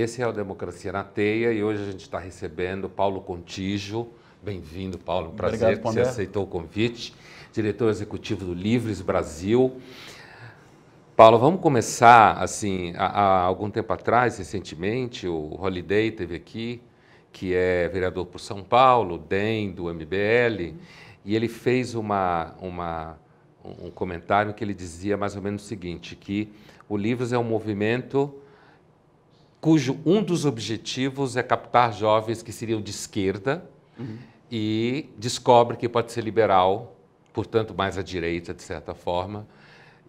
Esse é o Democracia na Teia e hoje a gente está recebendo Paulo Contígio. Bem-vindo, Paulo. Um prazer Obrigado, que você aceitou o convite. Diretor executivo do Livres Brasil. Paulo, vamos começar assim. Há, há, algum tempo atrás, recentemente, o Holiday teve aqui, que é vereador por São Paulo, DEM do MBL, e ele fez uma, uma, um comentário que ele dizia mais ou menos o seguinte: que o Livres é um movimento cujo um dos objetivos é captar jovens que seriam de esquerda uhum. e descobre que pode ser liberal, portanto mais à direita de certa forma,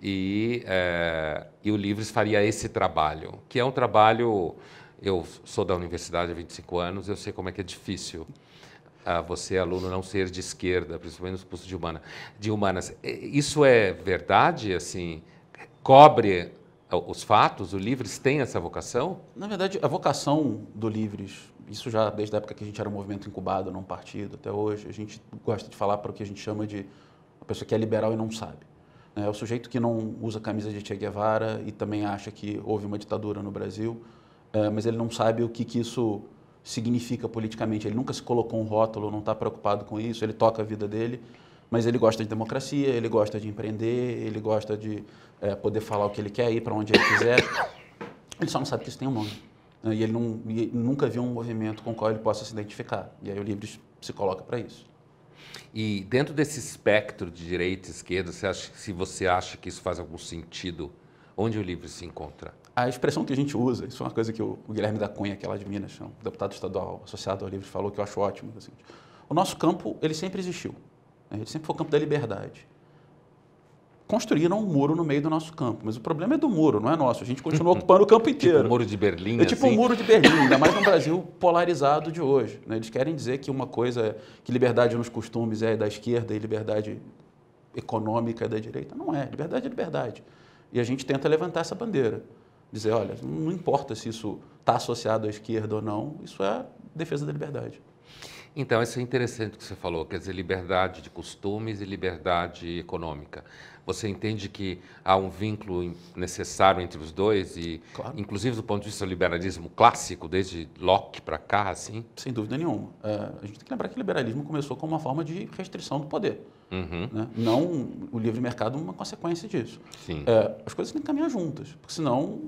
e, é, e o Livres faria esse trabalho, que é um trabalho, eu sou da universidade há 25 anos, eu sei como é que é difícil ah, você, aluno, não ser de esquerda, principalmente no curso de, humana, de humanas. Isso é verdade, assim, cobre é, os fatos, o Livres tem essa vocação? Na verdade, a vocação do Livres, isso já desde a época que a gente era um movimento incubado não partido até hoje, a gente gosta de falar para o que a gente chama de a pessoa que é liberal e não sabe. É o sujeito que não usa camisa de Che Guevara e também acha que houve uma ditadura no Brasil, é, mas ele não sabe o que, que isso significa politicamente. Ele nunca se colocou um rótulo, não está preocupado com isso, ele toca a vida dele mas ele gosta de democracia, ele gosta de empreender, ele gosta de é, poder falar o que ele quer, ir para onde ele quiser. Ele só não sabe que isso tem um nome. Né? E ele, não, ele nunca viu um movimento com o qual ele possa se identificar. E aí o Livres se coloca para isso. E dentro desse espectro de direita e esquerda, você acha, se você acha que isso faz algum sentido, onde o Livres se encontra? A expressão que a gente usa, isso é uma coisa que o, Guilherme da Cunha, que é lá de Minas, é um deputado estadual associado ao Livres, falou que eu acho ótimo. Assim, o nosso campo, ele sempre existiu gente Sempre foi o campo da liberdade. Construíram um muro no meio do nosso campo, mas o problema é do muro, não é nosso. A gente continua ocupando o campo tipo inteiro. Tipo o muro de Berlim. É tipo assim. o muro de Berlim, ainda mais no Brasil polarizado de hoje. Né? Eles querem dizer que uma coisa, é que liberdade nos costumes é da esquerda e liberdade econômica é da direita. Não é. Liberdade é liberdade. E a gente tenta levantar essa bandeira dizer, olha, não importa se isso está associado à esquerda ou não, isso é defesa da liberdade. Então, isso é interessante que você falou, quer dizer, liberdade de costumes e liberdade econômica. Você entende que há um vínculo necessário entre os dois e, claro. inclusive, do ponto de vista do liberalismo clássico, desde Locke para cá, assim? Sem dúvida nenhuma. É, a gente tem que lembrar que o liberalismo começou como uma forma de restrição do poder. Uhum. Né? Não o livre mercado uma consequência disso. É, as coisas têm que caminhar juntas, porque senão,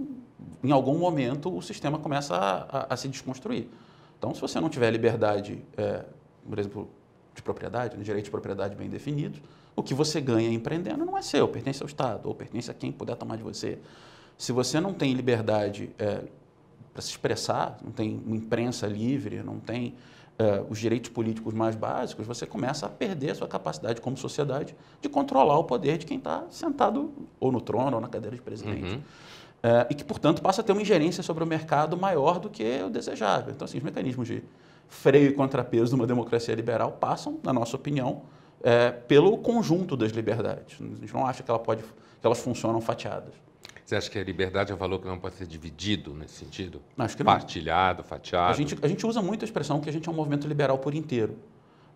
em algum momento, o sistema começa a, a, a se desconstruir. Então, se você não tiver liberdade, é, por exemplo, de propriedade, um direito de propriedade bem definido, o que você ganha empreendendo não é seu, pertence ao Estado ou pertence a quem puder tomar de você. Se você não tem liberdade é, para se expressar, não tem uma imprensa livre, não tem é, os direitos políticos mais básicos, você começa a perder a sua capacidade como sociedade de controlar o poder de quem está sentado ou no trono ou na cadeira de presidente. Uhum. É, e que, portanto, passa a ter uma ingerência sobre o mercado maior do que o desejável. Então, assim, os mecanismos de freio e contrapeso de uma democracia liberal passam, na nossa opinião, é, pelo conjunto das liberdades. A gente não acha que, ela pode, que elas funcionam fatiadas. Você acha que a liberdade é um valor que não pode ser dividido nesse sentido? Acho que não. Partilhado, fatiado? A gente, a gente usa muito a expressão que a gente é um movimento liberal por inteiro.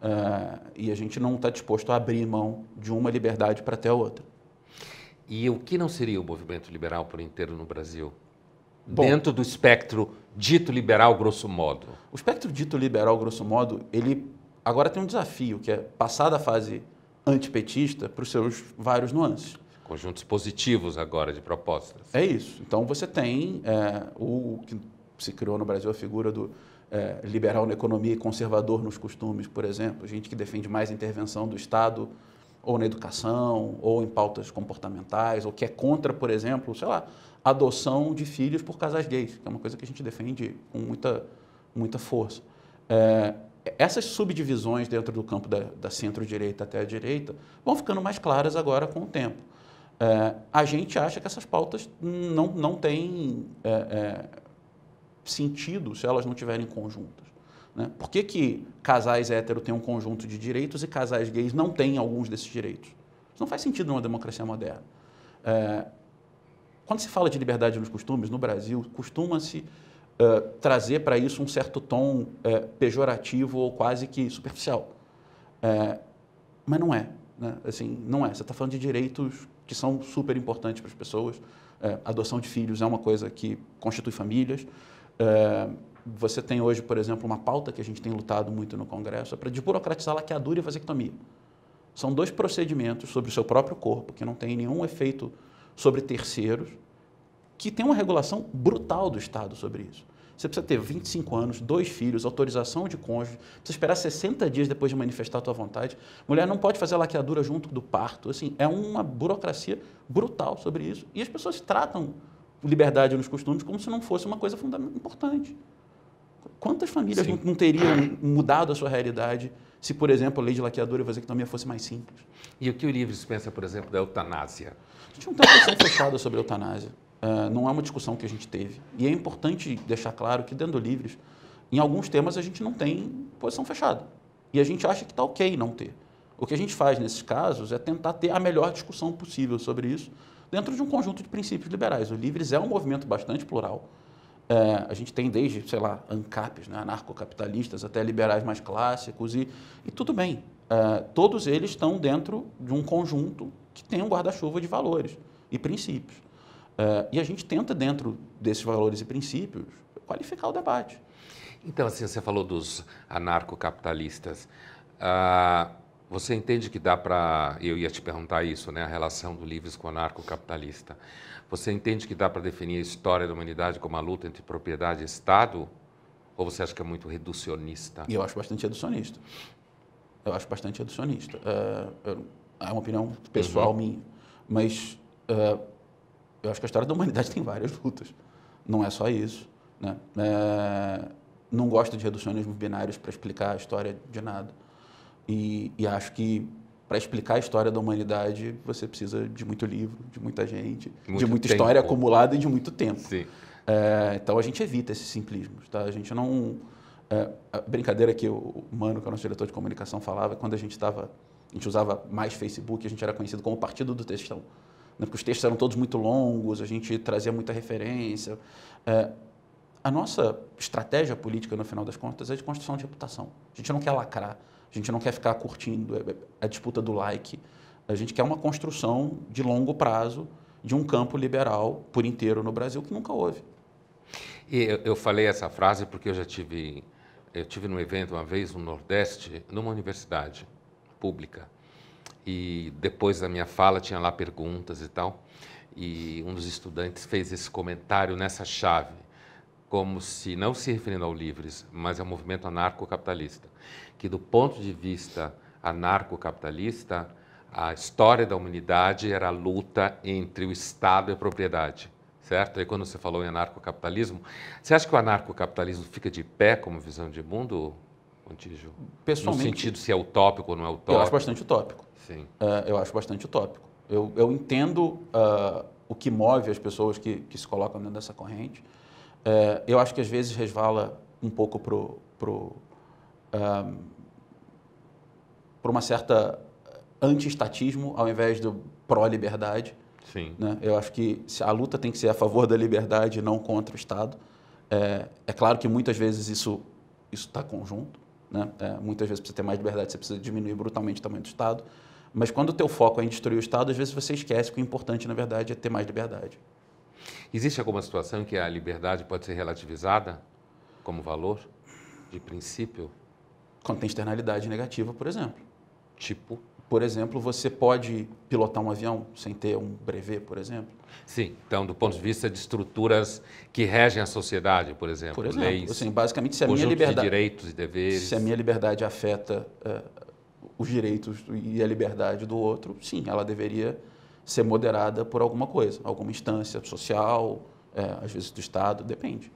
É, e a gente não está disposto a abrir mão de uma liberdade para ter a outra. E o que não seria o movimento liberal por inteiro no Brasil? Bom, dentro do espectro dito liberal, grosso modo. O espectro dito liberal, grosso modo, ele agora tem um desafio, que é passar da fase antipetista para os seus vários nuances. Conjuntos positivos agora de propostas. É isso. Então você tem é, o que se criou no Brasil a figura do é, liberal na economia e conservador nos costumes, por exemplo, gente que defende mais intervenção do Estado ou na educação, ou em pautas comportamentais, ou que é contra, por exemplo, sei lá, adoção de filhos por casais gays, que é uma coisa que a gente defende com muita, muita força. É, essas subdivisões dentro do campo da, da centro-direita até a direita vão ficando mais claras agora com o tempo. É, a gente acha que essas pautas não, não têm é, é sentido se elas não tiverem conjunto. Né? Por que, que casais héteros têm um conjunto de direitos e casais gays não têm alguns desses direitos? Isso não faz sentido numa democracia moderna. É, quando se fala de liberdade nos costumes, no Brasil, costuma-se é, trazer para isso um certo tom é, pejorativo ou quase que superficial. É, mas não é. Né? Assim, não é. Você está falando de direitos que são super importantes para as pessoas. É, adoção de filhos é uma coisa que constitui famílias. É, você tem hoje, por exemplo, uma pauta que a gente tem lutado muito no Congresso é para desburocratizar a laqueadura e vasectomia. São dois procedimentos sobre o seu próprio corpo, que não tem nenhum efeito sobre terceiros, que tem uma regulação brutal do Estado sobre isso. Você precisa ter 25 anos, dois filhos, autorização de cônjuge, precisa esperar 60 dias depois de manifestar a tua vontade. Mulher não pode fazer laqueadura junto do parto. Assim, é uma burocracia brutal sobre isso. E as pessoas tratam liberdade nos costumes como se não fosse uma coisa importante. Quantas famílias não, não, teriam mudado a sua realidade se, por exemplo, a lei de laqueadura e vasectomia fosse mais simples? E o que o Livres pensa, por exemplo, da eutanásia? A gente não tem uma discussão fechada sobre a eutanásia. Uh, não é uma discussão que a gente teve. E é importante deixar claro que, dentro do Livres, em alguns temas a gente não tem posição fechada. E a gente acha que está ok não ter. O que a gente faz nesses casos é tentar ter a melhor discussão possível sobre isso dentro de um conjunto de princípios liberais. O Livres é um movimento bastante plural. É, a gente tem desde, sei lá, ANCAPs, né, anarcocapitalistas, até liberais mais clássicos, e, e tudo bem. É, todos eles estão dentro de um conjunto que tem um guarda-chuva de valores e princípios. É, e a gente tenta, dentro desses valores e princípios, qualificar o debate. Então, assim, você falou dos anarcocapitalistas. Ah, você entende que dá para. Eu ia te perguntar isso, né? A relação do Livres com o anarcocapitalista. capitalista você entende que dá para definir a história da humanidade como a luta entre propriedade e Estado? Ou você acha que é muito reducionista? Eu acho bastante reducionista. Eu acho bastante reducionista. É, é, uma opinião pessoal uhum. minha. Mas é, eu acho que a história da humanidade tem várias lutas. Não é só isso. Né? É, não gosto de reducionismos binários para explicar a história de nada. e, e acho que para explicar a história da humanidade, você precisa de muito livro, de muita gente, muito de muita tempo. história acumulada e de muito tempo. É, então a gente evita esses simplismos, tá? A gente não é, a brincadeira que o Mano, que é o nosso diretor de comunicação, falava, quando a gente estava, a gente usava mais Facebook, a gente era conhecido como o Partido do Textão, né? porque os textos eram todos muito longos, a gente trazia muita referência. É, a nossa estratégia política, no final das contas, é de construção de reputação. A gente não quer lacrar, a gente não quer ficar curtindo a é, é disputa do like. A gente quer uma construção de longo prazo de um campo liberal por inteiro no Brasil que nunca houve. E eu, eu falei essa frase porque eu já tive eu tive num evento uma vez no Nordeste, numa universidade pública. E depois da minha fala tinha lá perguntas e tal. E um dos estudantes fez esse comentário nessa chave como se, não se referindo ao livres, mas ao movimento anarcocapitalista, que do ponto de vista anarcocapitalista, a história da humanidade era a luta entre o Estado e a propriedade, certo? E quando você falou em anarcocapitalismo, você acha que o anarcocapitalismo fica de pé como visão de mundo, Contígio? Pessoalmente, no sentido se é utópico ou não é utópico? Eu acho bastante utópico. Sim. Uh, eu acho bastante utópico. Eu, eu entendo uh, o que move as pessoas que, que se colocam dentro dessa corrente, é, eu acho que às vezes resvala um pouco pro, pro, um, uma certa anti-estatismo ao invés do pró-liberdade. Sim. Né? Eu acho que a luta tem que ser a favor da liberdade e não contra o Estado. É, é claro que muitas vezes isso está conjunto. Né? É, muitas vezes, para você ter mais liberdade, você precisa diminuir brutalmente o tamanho do Estado. Mas quando o teu foco é em destruir o Estado, às vezes você esquece que o importante, na verdade, é ter mais liberdade. Existe alguma situação em que a liberdade pode ser relativizada como valor de princípio? Quando tem externalidade negativa, por exemplo. Tipo? Por exemplo, você pode pilotar um avião sem ter um brevet, por exemplo? Sim, então, do ponto de vista de estruturas que regem a sociedade, por exemplo, por exemplo leis. Assim, basicamente, se a minha liberdade. De direitos e deveres. Se a minha liberdade afeta uh, os direitos e a liberdade do outro, sim, ela deveria ser moderada por alguma coisa, alguma instância social, é, às vezes do Estado, depende.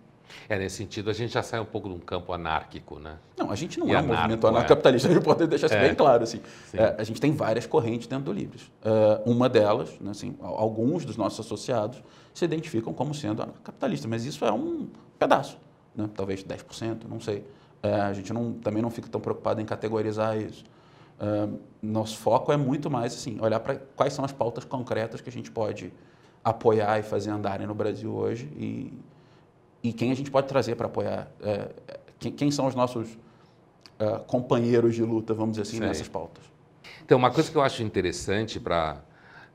É, nesse sentido, a gente já sai um pouco de um campo anárquico, né? Não, a gente não e é um movimento é. anarcapitalista, é. a gente pode deixar isso é. bem claro. Assim. É, a gente tem várias correntes dentro do Livres. É, uma delas, né, assim, alguns dos nossos associados se identificam como sendo capitalista, mas isso é um pedaço, né? talvez 10%, não sei. É, a gente não, também não fica tão preocupado em categorizar isso. Uh, nosso foco é muito mais assim, olhar para quais são as pautas concretas que a gente pode apoiar e fazer andarem no Brasil hoje e, e quem a gente pode trazer para apoiar, é, é, quem, quem, são os nossos uh, companheiros de luta, vamos dizer assim, Sei. nessas pautas. Então, uma coisa que eu acho interessante para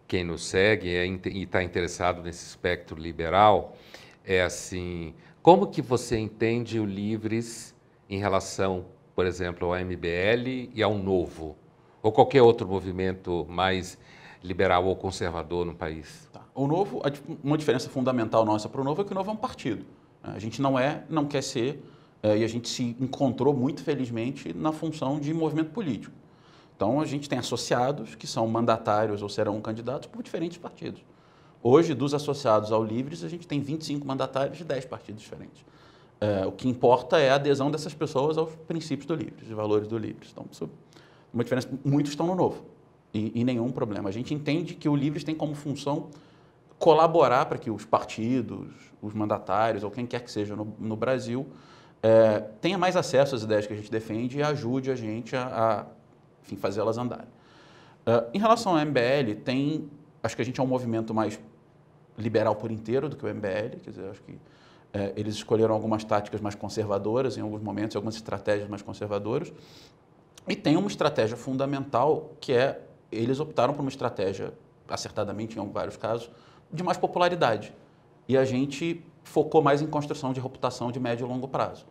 quem nos segue é, e está interessado nesse espectro liberal é assim, como que você entende o Livres em relação por exemplo, ao MBL e ao Novo, ou qualquer outro movimento mais liberal ou conservador no país? Tá. O Novo, uma diferença fundamental nossa para o Novo é que o Novo é um partido. Né? A gente não é, não quer ser, eh, e a gente se encontrou muito felizmente na função de movimento político. Então, a gente tem associados que são mandatários ou serão candidatos por diferentes partidos. Hoje, dos associados ao Livres, a gente tem 25 mandatários de 10 partidos diferentes. É, o que importa é a adesão dessas pessoas aos princípios do Libres, aos valores do Libres. Então, isso, uma diferença, muitos estão no novo e, e nenhum problema. A gente entende que o Livres tem como função colaborar para que os partidos, os mandatários ou quem quer que seja no, no Brasil é, tenha mais acesso às ideias que a gente defende e ajude a gente a, a fazê-las andarem. É, em relação ao MBL, tem, acho que a gente é um movimento mais liberal por inteiro do que o MBL, quer dizer, acho que é, eles escolheram algumas táticas mais conservadoras em alguns momentos, algumas estratégias mais conservadoras. E tem uma estratégia fundamental que é eles optaram por uma estratégia acertadamente em vários casos de mais popularidade. E a gente focou mais em construção de reputação de médio e longo prazo.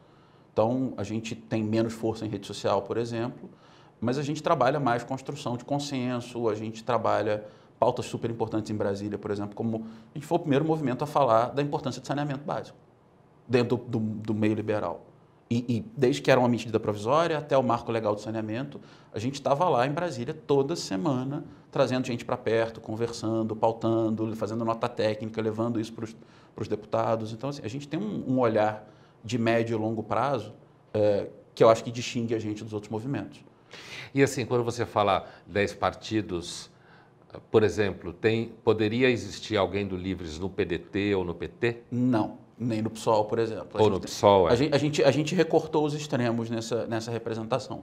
Então, a gente tem menos força em rede social, por exemplo, mas a gente trabalha mais construção de consenso, a gente trabalha pautas super importantes em Brasília, por exemplo, como a gente foi o primeiro movimento a falar da importância de saneamento básico dentro do, do, meio liberal. E, e, desde que era uma medida provisória até o marco legal de saneamento, a gente estava lá em Brasília toda semana, trazendo gente para perto, conversando, pautando, fazendo nota técnica, levando isso para os deputados. Então, assim, a gente tem um, um, olhar de médio e longo prazo é, que eu acho que distingue a gente dos outros movimentos. E assim, quando você fala 10 partidos, por exemplo, tem, poderia existir alguém do Livres no PDT ou no PT? Não nem no PSOL, por exemplo. Ou gente, no PSOL, é. A gente, a gente, a gente recortou os extremos nessa, nessa representação.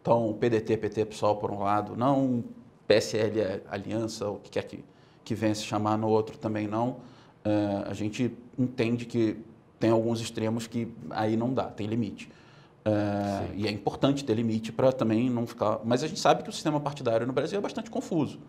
Então, PDT, PT, PSOL por um lado, não PSL, é Aliança, o que quer que, que venha se chamar no outro também não. Uh, a gente entende que tem alguns extremos que aí não dá, tem limite. Uh, e é importante ter limite para também não ficar. Mas a gente sabe que o sistema partidário no Brasil é bastante confuso.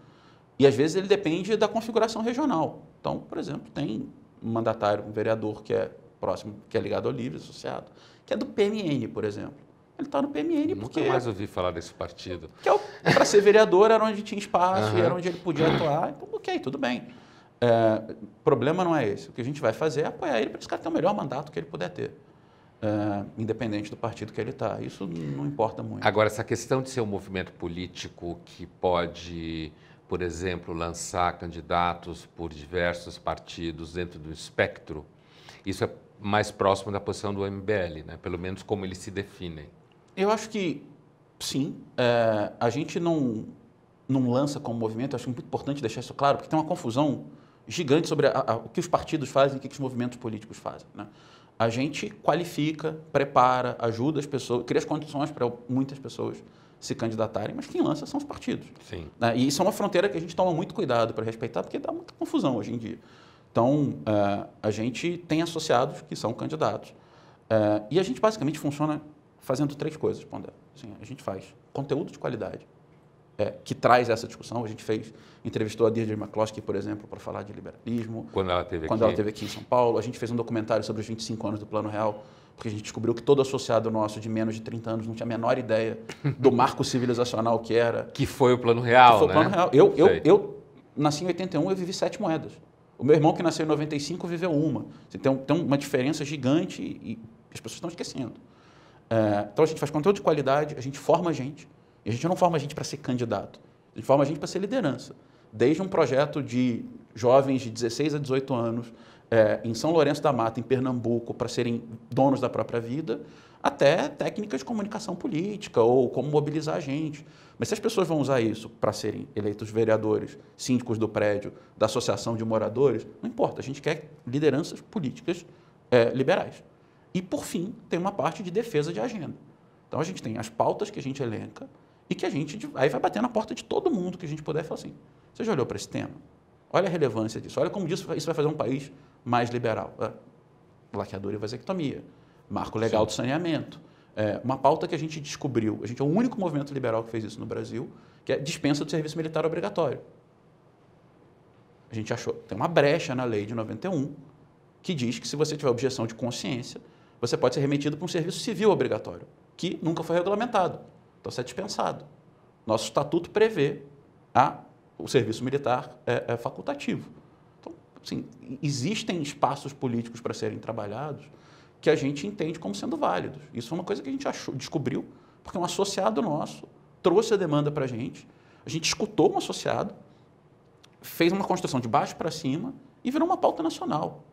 E às vezes ele depende da configuração regional. Então, por exemplo, tem mandatário, um vereador que é próximo, que é ligado ao Livre, associado, que é do PMN, por exemplo. Ele está no PMN Nunca porque... Nunca mais ouvi falar desse partido. Que é para ser vereador era onde tinha espaço, uhum. era onde ele podia atuar. Então, ok, tudo bem. É, problema não é esse. O que a gente vai fazer é apoiar ele para esse cara ter o melhor mandato que ele puder ter. É, independente do partido que ele está. Isso não importa muito. Agora, essa questão de ser um movimento político que pode por exemplo, lançar candidatos por diversos partidos dentro do espectro, isso é mais próximo da posição do MBL, né? pelo menos como eles se definem. Eu acho que sim. É, a gente não, não lança como movimento, acho muito importante deixar isso claro, porque tem uma confusão gigante sobre a, a, o que os partidos fazem e o que os movimentos políticos fazem. Né? A gente qualifica, prepara, ajuda as pessoas, cria as condições para muitas pessoas se candidatarem, mas quem lança são os partidos. Sim. Né? E isso é uma fronteira que a gente toma muito cuidado para respeitar, porque dá muita confusão hoje em dia. Então, uh, a gente tem associados que são candidatos. Uh, e a gente basicamente funciona fazendo três coisas, Pondé. Assim, a gente faz conteúdo de qualidade, é, que traz essa discussão. A gente fez, entrevistou a Deirdre McCloskey, por exemplo, para falar de liberalismo. Quando ela teve quando aqui. Quando ela teve aqui em São Paulo. A gente fez um documentário sobre os 25 anos do Plano Real, porque a gente descobriu que todo associado nosso de menos de 30 anos não tinha a menor ideia do marco civilizacional que era. Que foi o plano real, que foi né? o plano né? real. Eu, eu, eu, nasci em 81, eu vivi sete moedas. O meu irmão que nasceu em 95 viveu uma. Então, tem uma diferença gigante e as pessoas estão esquecendo. É, então a gente faz conteúdo de qualidade, a gente forma a gente. E a gente não forma a gente para ser candidato. A gente forma a gente para ser liderança. Desde um projeto de jovens de 16 a 18 anos, é, em São Lourenço da Mata, em Pernambuco, para serem donos da própria vida, até técnicas de comunicação política ou como mobilizar a gente. Mas se as pessoas vão usar isso para serem eleitos vereadores, síndicos do prédio, da associação de moradores, não importa, a gente quer lideranças políticas é, liberais. E, por fim, tem uma parte de defesa de agenda. Então, a gente tem as pautas que a gente elenca e que a gente aí vai bater na porta de todo mundo que a gente puder e falar assim, você já olhou para esse tema? Olha a relevância disso, olha como isso vai fazer um país mais liberal. Ah, Laqueadura e vasectomia, marco legal Sim. do saneamento. É uma pauta que a gente descobriu, a gente é o único movimento liberal que fez isso no Brasil, que é dispensa do serviço militar obrigatório. A gente achou, tem uma brecha na lei de 91 que diz que se você tiver objeção de consciência, você pode ser remetido para um serviço civil obrigatório, que nunca foi regulamentado. Então você é dispensado. Nosso estatuto prevê a, ah, o serviço militar é, é facultativo. Assim, existem espaços políticos para serem trabalhados que a gente entende como sendo válidos. Isso é uma coisa que a gente achou, descobriu, porque um associado nosso trouxe a demanda para a gente, a gente escutou um associado, fez uma construção de baixo para cima e virou uma pauta nacional.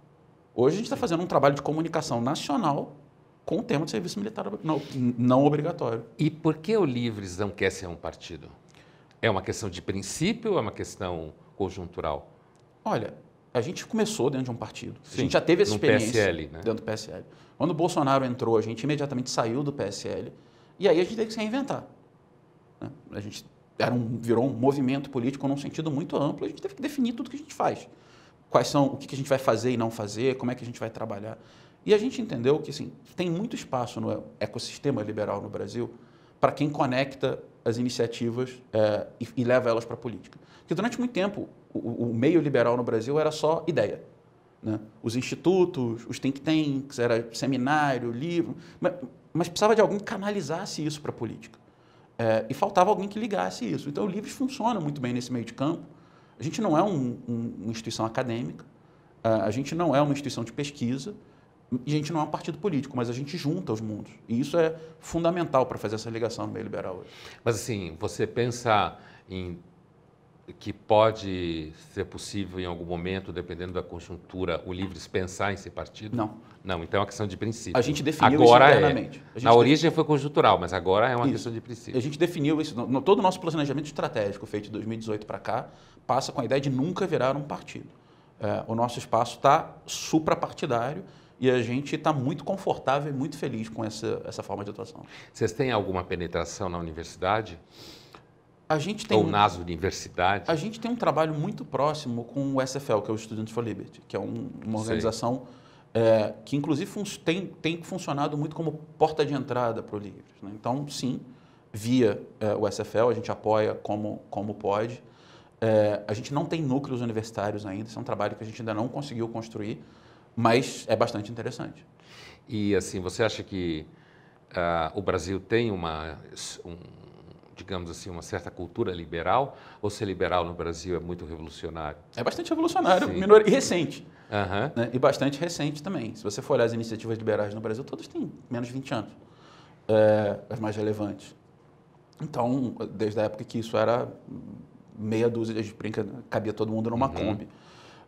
Hoje a gente está fazendo um trabalho de comunicação nacional com o tema de serviço militar não, não obrigatório. E por que o Livres não quer ser um partido? É uma questão de princípio ou é uma questão conjuntural? Olha, a gente começou dentro de um partido. Sim, a gente já teve essa experiência PSL, né? dentro do PSL. Quando o Bolsonaro entrou, a gente imediatamente saiu do PSL. E aí a gente teve que se reinventar. Né? A gente era um, virou um movimento político num sentido muito amplo. A gente teve que definir tudo o que a gente faz. Quais são, o que a gente vai fazer e não fazer, como é que a gente vai trabalhar. E a gente entendeu que assim, tem muito espaço no ecossistema liberal no Brasil para quem conecta as iniciativas é, e, e leva elas para a política. Porque durante muito tempo o, o meio liberal no Brasil era só ideia. Né? Os institutos, os think tanks, era seminário, livro, mas, mas precisava de alguém que canalizasse isso para a política. É, e faltava alguém que ligasse isso. Então, o Livres funciona muito bem nesse meio de campo. A gente não é um, um, uma instituição acadêmica, é, a gente não é uma instituição de pesquisa, e a gente não é um partido político, mas a gente junta os mundos. E isso é fundamental para fazer essa ligação no meio liberal. hoje. Mas assim, você pensar em que pode ser possível em algum momento, dependendo da conjuntura, o Livres pensar em ser partido? Não. Não, então é uma questão de princípio. A gente definiu agora isso é. internamente. É. Na origem foi conjuntural, mas agora é uma isso. questão de princípio. A gente definiu isso. No, todo o nosso planejamento estratégico feito de 2018 para cá passa com a ideia de nunca virar um partido. É, o nosso espaço está suprapartidário e a gente está muito confortável e muito feliz com essa, essa forma de atuação. Vocês têm alguma penetração na universidade? A gente tem Ou um, universidades. A gente tem um trabalho muito próximo com o SFL, que é o Students for Liberty, que é um, uma organização é, que, inclusive, tem, tem funcionado muito como porta de entrada para o livre Né? Então, sim, via é, o SFL, a gente apoia como, como pode. É, a gente não tem núcleos universitários ainda, isso é um trabalho que a gente ainda não conseguiu construir, mas é bastante interessante. E assim, você acha que uh, o Brasil tem uma, digamos assim, uma certa cultura liberal? Ou ser liberal no Brasil é muito revolucionário? É bastante revolucionário, minor... e recente. Uhum. Né? E bastante recente também. Se você for olhar as iniciativas liberais no Brasil, todas têm menos de 20 anos, é, as mais relevantes. Então, desde a época que isso era meia dúzia, de gente brinca, cabia todo mundo numa uhum.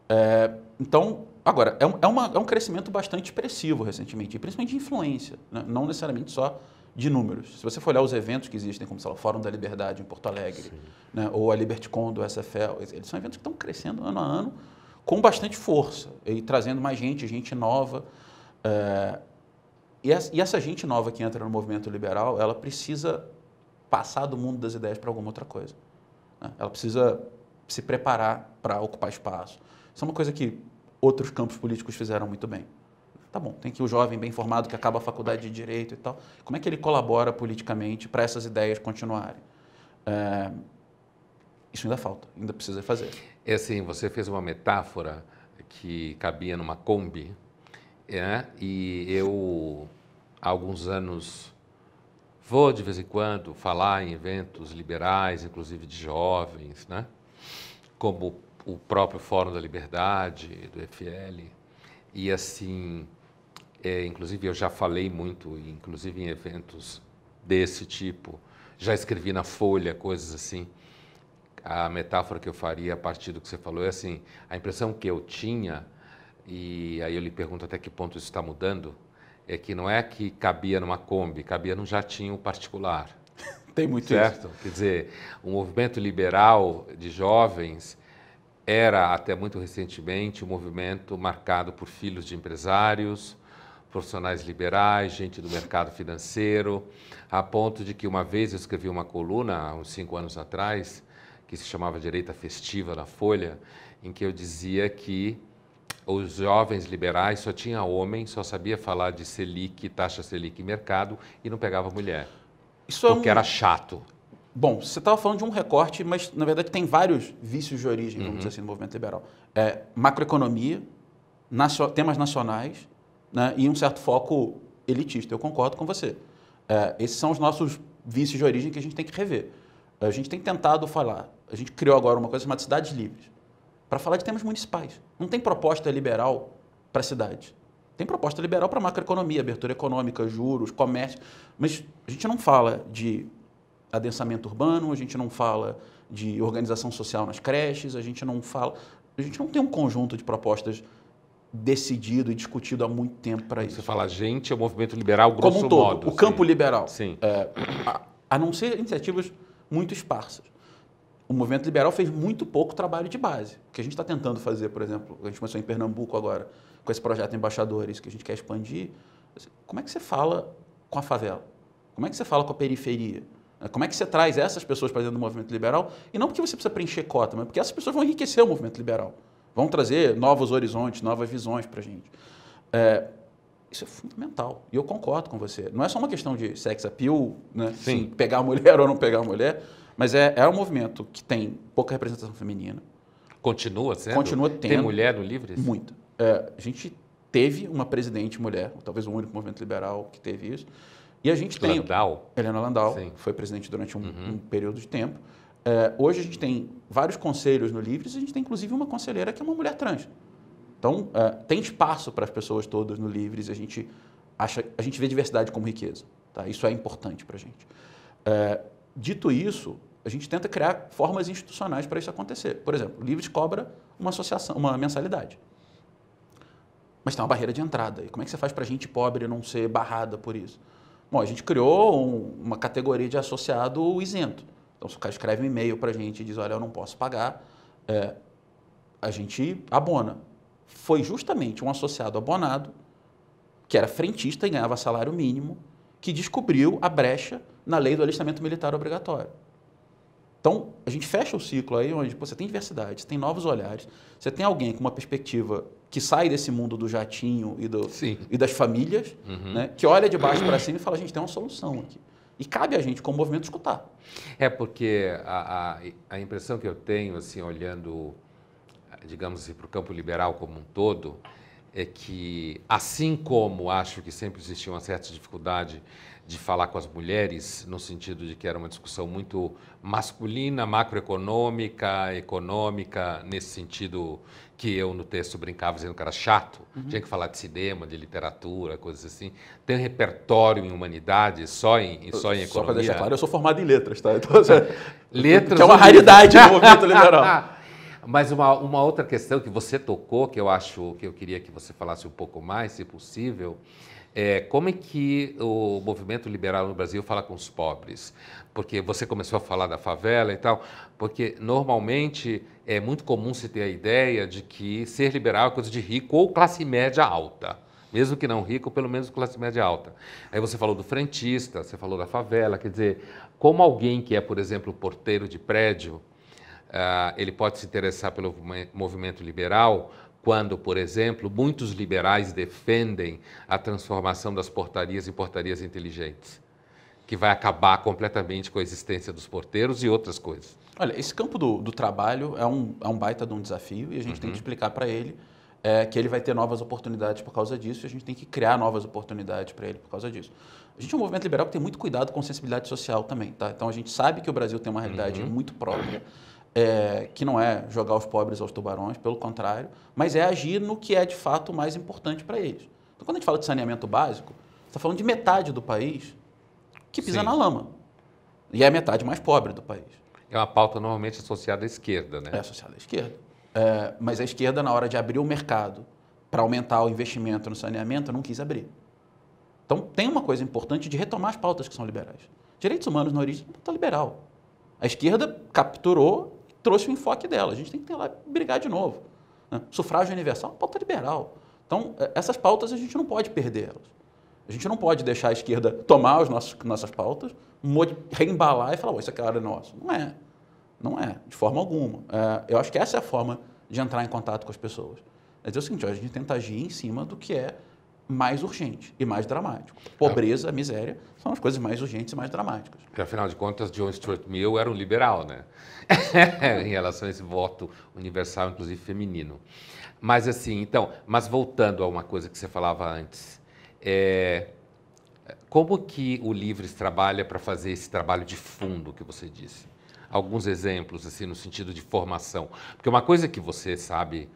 É, então, agora, é um, é, uma, é um crescimento bastante expressivo recentemente, principalmente de influência, né? não necessariamente só de números. Se você for olhar os eventos que existem, como sei lá, o Fórum da Liberdade em Porto Alegre, né, ou a LibertyCon do SFL, eles são eventos que estão crescendo ano a ano com bastante força e trazendo mais gente, gente nova. É, e, essa, e essa gente nova que entra no movimento liberal, ela precisa passar do mundo das ideias para alguma outra coisa. Né? Ela precisa se preparar para ocupar espaço. Isso é uma coisa que outros campos políticos fizeram muito bem. Tá bom, tem que o jovem bem formado que acaba a faculdade de direito e tal. Como é que ele colabora politicamente para essas ideias continuarem? É, isso ainda falta, ainda precisa fazer. É assim, você fez uma metáfora que cabia numa Kombi, é, e eu, há alguns anos, vou de vez em quando falar em eventos liberais, inclusive de jovens, né? como o próprio Fórum da Liberdade, do FL, e assim, é, inclusive eu já falei muito, inclusive em eventos desse tipo, já escrevi na Folha coisas assim. A metáfora que eu faria a partir do que você falou é assim: a impressão que eu tinha, e aí eu lhe pergunto até que ponto isso está mudando, é que não é que cabia numa Kombi, cabia num jatinho particular. Tem muito certo? isso. Quer dizer, o movimento liberal de jovens era, até muito recentemente, um movimento marcado por filhos de empresários, profissionais liberais, gente do mercado financeiro, a ponto de que uma vez eu escrevi uma coluna, há uns cinco anos atrás, que se chamava Direita Festiva na Folha, em que eu dizia que os jovens liberais só tinha homem, só sabia falar de Selic, taxa Selic e mercado e não pegava mulher. Isso é porque é um... era chato. Bom, você estava falando de um recorte, mas na verdade tem vários vícios de origem, vamos uhum. dizer assim, no movimento liberal. É, macroeconomia, nacio... temas nacionais, né, e um certo foco elitista. Eu concordo com você. É, esses são os nossos vícios de origem que a gente tem que rever. A gente tem tentado falar. A gente criou agora uma coisa chamada Cidades Livres para falar de temas municipais. Não tem proposta liberal para cidades. Tem proposta liberal para macroeconomia, abertura econômica, juros, comércio. Mas a gente não fala de adensamento urbano, a gente não fala de organização social nas creches, a gente não fala. A gente não tem um conjunto de propostas decidido e discutido há muito tempo para isso. Você fala gente, é o movimento liberal grosso Como um todo, modo, o sim. campo assim. liberal. Sim. É, a, a não ser iniciativas muito esparsas. O movimento liberal fez muito pouco trabalho de base. O que a gente está tentando fazer, por exemplo, a gente começou em Pernambuco agora, com esse projeto Embaixadores, que a gente quer expandir. Assim, como é que você fala com a favela? Como é que você fala com a periferia? É, como é que você traz essas pessoas para dentro do movimento liberal? E não porque você precisa preencher cota, mas porque essas pessoas vão enriquecer o movimento liberal vão trazer novos horizontes, novas visões para a gente. É, isso é fundamental. E eu concordo com você. Não é só uma questão de sex appeal, né? Sim. pegar a mulher ou não pegar a mulher, mas é, é um movimento que tem pouca representação feminina. Continua sendo? Continua tendo. Tem mulher no livre? Muito. É, a gente teve uma presidente mulher, talvez o único movimento liberal que teve isso. E a gente tem... Landau. Helena Landau. Sim. Foi presidente durante um, uhum. um período de tempo. É, hoje a gente tem vários conselhos no Livres, a gente tem inclusive uma conselheira que é uma mulher trans. Então, é, tem espaço para as pessoas todas no Livres, a gente, acha, a gente vê diversidade como riqueza. Tá? Isso é importante para a gente. É, dito isso, a gente tenta criar formas institucionais para isso acontecer. Por exemplo, o Livres cobra uma associação, uma mensalidade. Mas tem uma barreira de entrada. E como é que você faz para a gente pobre não ser barrada por isso? Bom, a gente criou um, uma categoria de associado isento. Então, se o cara escreve um e-mail para a gente e diz, olha, eu não posso pagar, é, a gente abona. Foi justamente um associado abonado, que era frentista e ganhava salário mínimo, que descobriu a brecha na lei do alistamento militar obrigatório. Então, a gente fecha o ciclo aí onde pô, você tem diversidade, você tem novos olhares, você tem alguém com uma perspectiva que sai desse mundo do jatinho e, do, e das famílias, uhum. né, que olha de baixo para cima e fala, gente, tem uma solução aqui. E cabe a gente, como movimento, escutar. É porque a, a, a impressão que eu tenho, assim, olhando, digamos assim, para o campo liberal como um todo, é que, assim como acho que sempre existia uma certa dificuldade de falar com as mulheres, no sentido de que era uma discussão muito masculina, macroeconômica, econômica, nesse sentido que eu no texto brincava dizendo que era chato, uhum. tinha que falar de cinema, de literatura, coisas assim. Tem um repertório em humanidade só em, em só em economia. Só para deixar claro, eu sou formado em letras, tá? Então, letras. Que é uma raridade no movimento liberal. Mas uma, uma outra questão que você tocou, que eu acho que eu queria que você falasse um pouco mais, se possível, é, como é que o movimento liberal no Brasil fala com os pobres? Porque você começou a falar da favela e tal, porque normalmente é muito comum se ter a ideia de que ser liberal é coisa de rico ou classe média alta. Mesmo que não rico, pelo menos classe média alta. Aí você falou do frentista, você falou da favela, quer dizer, como alguém que é, por exemplo, porteiro de prédio, Uh, ele pode se interessar pelo movimento liberal, quando, por exemplo, muitos liberais defendem a transformação das portarias em portarias inteligentes, que vai acabar completamente com a existência dos porteiros e outras coisas. Olha, esse campo do, do trabalho é um, é um baita de um desafio e a gente uhum. tem que uhum. explicar para ele é, que ele vai ter novas oportunidades por causa disso e a gente tem que criar novas oportunidades para ele por causa disso. A gente é um movimento liberal que tem muito cuidado com sensibilidade social também, tá? Então a gente sabe que o Brasil tem uma realidade uhum. muito própria é, que não é jogar os pobres aos tubarões, pelo contrário, mas é agir no que é de fato mais importante para eles. Então, quando a gente fala de saneamento básico, está falando de metade do país que pisa Sim. na lama. E é a metade mais pobre do país. É uma pauta normalmente associada à esquerda, né? É associada à esquerda. É, mas a esquerda, na hora de abrir o mercado para aumentar o investimento no saneamento, não quis abrir. Então, tem uma coisa importante de retomar as pautas que são liberais. Direitos humanos na origem é uma pauta liberal. A esquerda capturou trouxe o enfoque dela. A gente tem que ter lá e brigar de novo. Né? Sufrágio universal é uma pauta liberal. Então, é, essas pautas a gente não pode perder elas. A gente não pode deixar a esquerda tomar as nossas, nossas pautas, reembalar e falar, oh, isso aqui é, é nosso. Não é. Não é, de forma alguma. É, eu acho que essa é a forma de entrar em contato com as pessoas. É dizer o seguinte, a gente tenta agir em cima do que é mais urgente e mais dramático. É. Pobreza, miséria são as coisas mais urgentes e mais dramáticas. Porque, afinal de contas, John Stuart Mill era um liberal, né? em relação a esse voto universal, inclusive feminino. Mas, assim, então, mas voltando a uma coisa que você falava antes, é, como que o Livres trabalha para fazer esse trabalho de fundo que você disse? Alguns exemplos, assim, no sentido de formação. Porque uma coisa que você sabe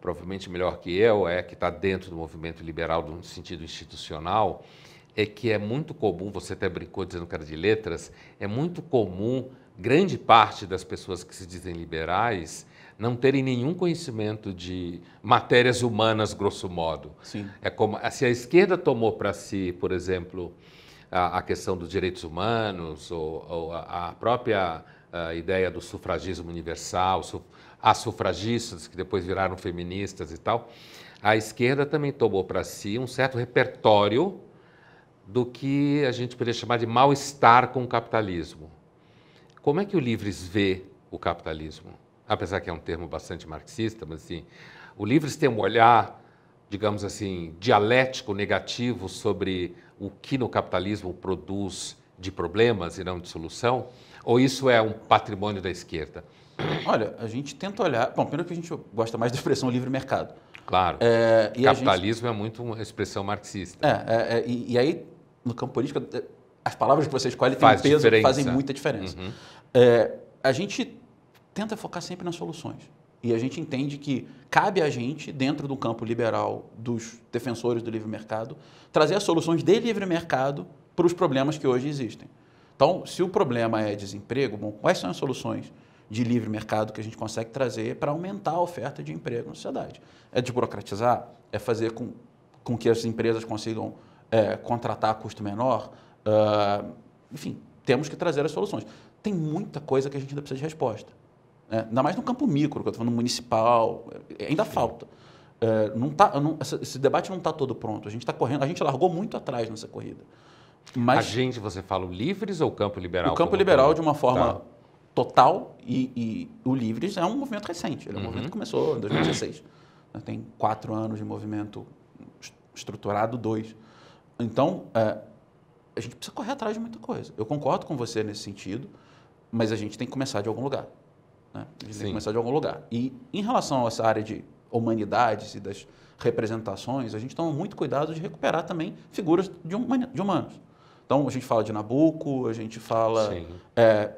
provavelmente melhor que eu, é que está dentro do movimento liberal no sentido institucional, é que é muito comum, você até brincou dizendo que era de letras, é muito comum grande parte das pessoas que se dizem liberais não terem nenhum conhecimento de matérias humanas, grosso modo. Sim. É como ah, se a esquerda tomou para si, por exemplo, a, a, questão dos direitos humanos ou, ou a, a, própria a ah, ideia do sufragismo universal, su, as sufragistas, que depois viraram feministas e tal, a esquerda também tomou para si um certo repertório do que a gente poderia chamar de mal-estar com o capitalismo. Como é que o Livres vê o capitalismo? Apesar que é um termo bastante marxista, mas assim, o Livres tem um olhar, digamos assim, dialético, negativo sobre o que no capitalismo produz de problemas e não de solução? Ou isso é um patrimônio da esquerda? Olha, a gente tenta olhar. Bom, primeiro que a gente gosta mais da expressão livre mercado. Claro. É, Capitalismo gente... é muito uma expressão marxista. É, é, é, e, e, aí, no campo político, é, as palavras que você escolhe Faz têm um peso diferença. fazem muita diferença. Uhum. É, a gente tenta focar sempre nas soluções. E a gente entende que cabe a gente, dentro do campo liberal, dos defensores do livre mercado, trazer as soluções de livre mercado para os problemas que hoje existem. Então, se o problema é desemprego, bom, quais são as soluções? de livre mercado que a gente consegue trazer para aumentar a oferta de emprego na sociedade. É desburocratizar, é fazer com, com que as empresas consigam é, contratar a custo menor. Uh, enfim, temos que trazer as soluções. Tem muita coisa que a gente ainda precisa de resposta. Né? Ainda mais no campo micro, que eu estou falando municipal, é, ainda Sim. falta. É, não tá, não, esse debate não está todo pronto. A gente está correndo, a gente largou muito atrás nessa corrida. Mas, a gente, você fala o livres ou o campo liberal? O campo liberal, como... de uma forma tá total e, e o Livres é um movimento recente. Ele é um uhum. movimento que começou em 2016. Né, tem quatro anos de movimento estruturado, dois. Então, é, a gente precisa correr atrás de muita coisa. Eu concordo com você nesse sentido, mas a gente tem que começar de algum lugar. Né? A gente Sim. tem que começar de algum lugar. E em relação a essa área de humanidades e das representações, a gente toma muito cuidado de recuperar também figuras de, humanos. Então, a gente fala de Nabucco, a gente fala é,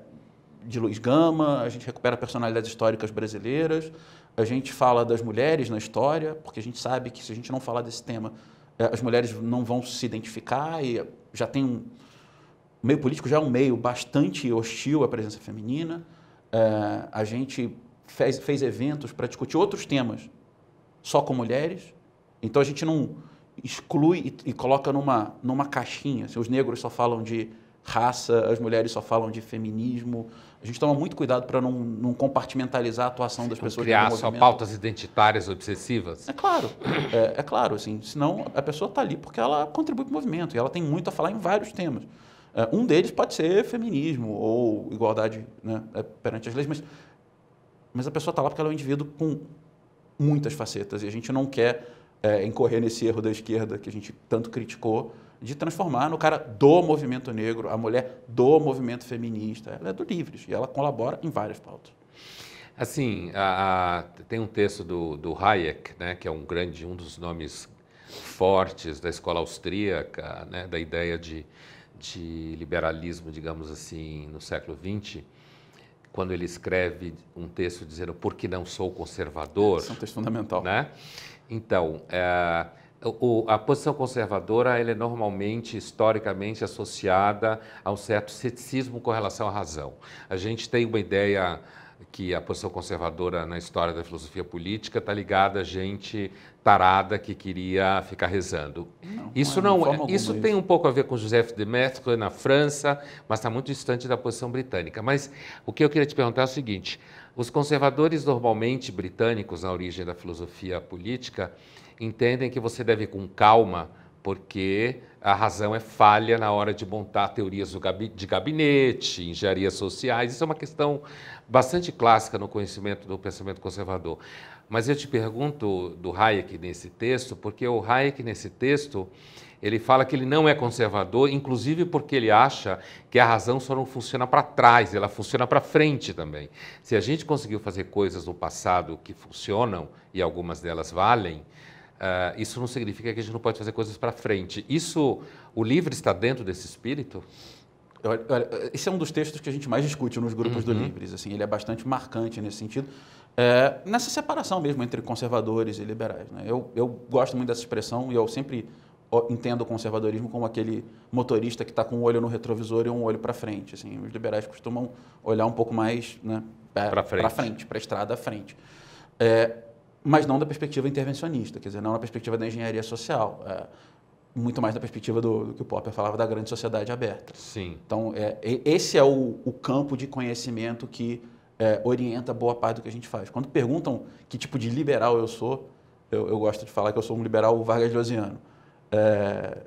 de Luiz Gama, a gente recupera personalidades históricas brasileiras, a gente fala das mulheres na história, porque a gente sabe que se a gente não falar desse tema, é, as mulheres não vão se identificar e já tem um. O meio político já é um meio bastante hostil à presença feminina. É, a gente fez, fez eventos para discutir outros temas só com mulheres. Então a gente não exclui e, coloca numa, numa caixinha. Assim, os negros só falam de raça, as mulheres só falam de feminismo, a gente toma muito cuidado para não, não, compartimentalizar a atuação das pessoas. Criar só pautas identitárias obsessivas? É claro, é, é claro, assim, senão a pessoa está ali porque ela contribui para o movimento e ela tem muito a falar em vários temas. É, um deles pode ser feminismo ou igualdade né, é, perante as leis, mas, mas a pessoa está lá porque ela é um indivíduo com muitas facetas e a gente não quer é, incorrer nesse erro da esquerda que a gente tanto criticou, de transformar no cara do movimento negro, a mulher do movimento feminista. Ela é do Livres e ela colabora em várias pautas. Assim, a, a, tem um texto do, do Hayek, né, que é um grande, um dos nomes fortes da escola austríaca, né, da ideia de, de liberalismo, digamos assim, no século XX, quando ele escreve um texto dizendo por que não sou conservador. É, isso é um texto fundamental. Né? Então, é, o, a posição conservadora ela é normalmente, historicamente, associada a um certo ceticismo com relação à razão. A gente tem uma ideia que a posição conservadora na história da filosofia política está ligada a gente tarada que queria ficar rezando. Não, isso é não, não é, isso tem isso. um pouco a ver com Joseph de Maistre é na França, mas está muito distante da posição britânica. Mas o que eu queria te perguntar é o seguinte: os conservadores normalmente britânicos na origem da filosofia política entendem que você deve ir com calma, porque a razão é falha na hora de montar teorias de gabinete, engenharias sociais. Isso é uma questão bastante clássica no conhecimento do pensamento conservador. Mas eu te pergunto do Hayek nesse texto, porque o Hayek nesse texto, ele fala que ele não é conservador, inclusive porque ele acha que a razão só não funciona para trás, ela funciona para frente também. Se a gente conseguiu fazer coisas no passado que funcionam, e algumas delas valem, Uh, isso não significa que a gente não pode fazer coisas para frente. Isso, o livro está dentro desse espírito? Olha, olha, esse é um dos textos que a gente mais discute nos grupos uhum. do Livres. Assim, ele é bastante marcante nesse sentido, é, nessa separação mesmo entre conservadores e liberais. Né? Eu, eu gosto muito dessa expressão e eu sempre entendo o conservadorismo como aquele motorista que está com um olho no retrovisor e um olho para frente. Assim, os liberais costumam olhar um pouco mais né, para frente, para a estrada à frente. É, mas não da perspectiva intervencionista, quer dizer, não na perspectiva da engenharia social. É, muito mais da perspectiva do, do, que o Popper falava da grande sociedade aberta. Sim. Então, é, esse é o, o campo de conhecimento que é, orienta boa parte do que a gente faz. Quando perguntam que tipo de liberal eu sou, eu, eu gosto de falar que eu sou um liberal Vargas Llosiano. É,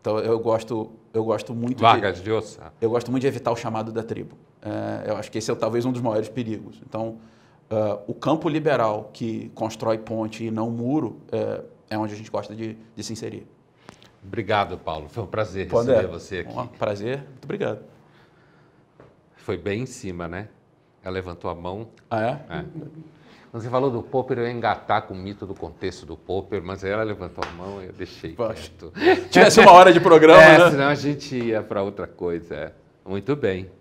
então eu gosto, eu gosto muito Vargas de, Eu gosto muito de evitar o chamado da tribo. É, eu acho que esse é talvez um dos maiores perigos. Então uh, o campo liberal que constrói ponte e não muro é, é onde a gente gosta de, de se inserir. Obrigado, Paulo. Foi um prazer Pode receber é. você aqui. Um prazer. Muito obrigado. Foi bem em cima, né? Ela levantou a mão. Ah, é? é. Quando você falou do Popper, eu ia engatar com o mito do contexto do Popper, mas ela levantou a mão e eu deixei Tivesse uma hora de programa, é, né? Senão a gente ia para outra coisa. Muito bem.